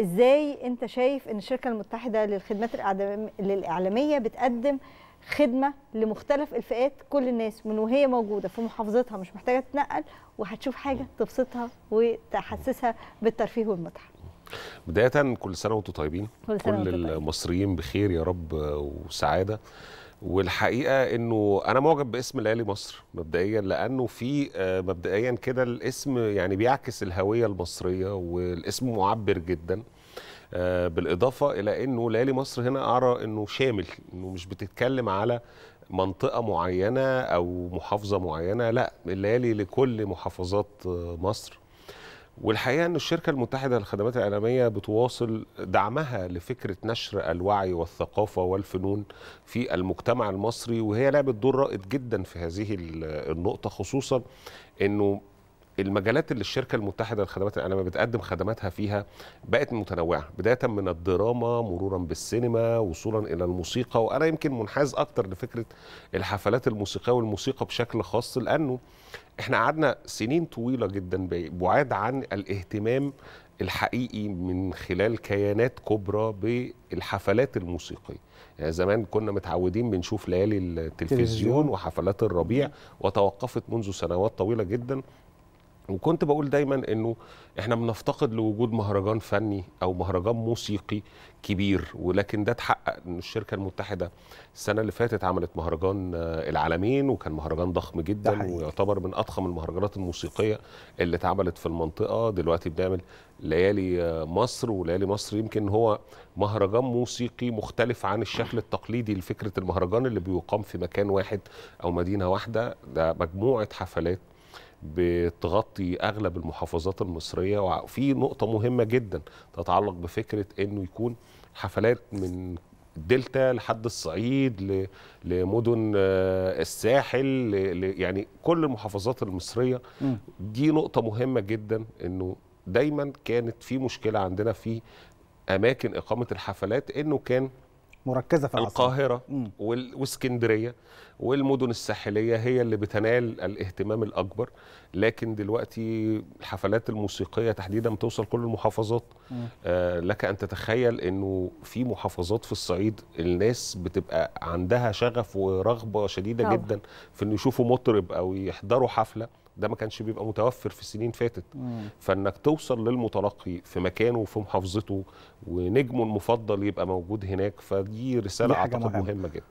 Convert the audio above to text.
ازاي انت شايف ان الشركه المتحده للخدمات الاعلاميه بتقدم خدمه لمختلف الفئات كل الناس من وهي موجوده في محافظتها مش محتاجه تتنقل وهتشوف حاجه تبسطها وتحسسها بالترفيه والمتعه بدايه كل سنه وانتم طيبين كل, سنة كل المصريين بخير يا رب وسعاده والحقيقه انه انا معجب باسم ليالي مصر مبدئيا لانه في آه، مبدئيا كده الاسم يعني بيعكس الهويه المصريه والاسم معبر جدا آه، بالاضافه الى انه ليالي مصر هنا ارى انه شامل انه مش بتتكلم على منطقة معينة أو محافظة معينة لا الليالي لكل محافظات آه، مصر والحقيقه ان الشركه المتحده للخدمات الاعلاميه بتواصل دعمها لفكره نشر الوعي والثقافه والفنون في المجتمع المصري وهي لعبت دور رائد جدا في هذه النقطه خصوصا انه المجالات اللي الشركه المتحده للخدمات الاعلاميه بتقدم خدماتها فيها بقت متنوعه بدايه من الدراما مرورا بالسينما وصولا الى الموسيقى وانا يمكن منحاز اكتر لفكره الحفلات الموسيقيه والموسيقى بشكل خاص لانه احنا قعدنا سنين طويله جدا بعاد عن الاهتمام الحقيقي من خلال كيانات كبرى بالحفلات الموسيقيه يعني زمان كنا متعودين بنشوف ليالي التلفزيون وحفلات الربيع وتوقفت منذ سنوات طويله جدا وكنت بقول دايما انه احنا بنفتقد لوجود مهرجان فني او مهرجان موسيقي كبير ولكن ده اتحقق ان الشركه المتحده السنه اللي فاتت عملت مهرجان آه، العالمين وكان مهرجان ضخم جدا ويعتبر من اضخم المهرجانات الموسيقيه اللي اتعملت في المنطقه دلوقتي بنعمل ليالي آه، مصر وليالي مصر يمكن هو مهرجان موسيقي مختلف عن الشكل التقليدي لفكره المهرجان اللي بيقام في مكان واحد او مدينه واحده ده مجموعه حفلات بتغطي اغلب المحافظات المصريه وفي نقطه مهمه جدا تتعلق بفكره انه يكون حفلات من الدلتا لحد الصعيد لمدن آه، الساحل يعني كل المحافظات المصريه دي نقطه مهمه جدا انه دايما كانت في مشكله عندنا في اماكن اقامه الحفلات انه كان مركزه في القاهره واسكندريه والمدن الساحليه هي اللي بتنال الاهتمام الاكبر لكن دلوقتي الحفلات الموسيقيه تحديدا بتوصل كل المحافظات آه لك ان تتخيل انه في محافظات في الصعيد الناس بتبقى عندها شغف ورغبه شديده طبعا. جدا في انه يشوفوا مطرب او يحضروا حفله ده ما كانش بيبقى متوفر في السنين فاتت مم. فانك توصل للمتلقي في مكانه وفي محافظته ونجمه المفضل يبقى موجود هناك فدي رساله اعتقد مهمه جدا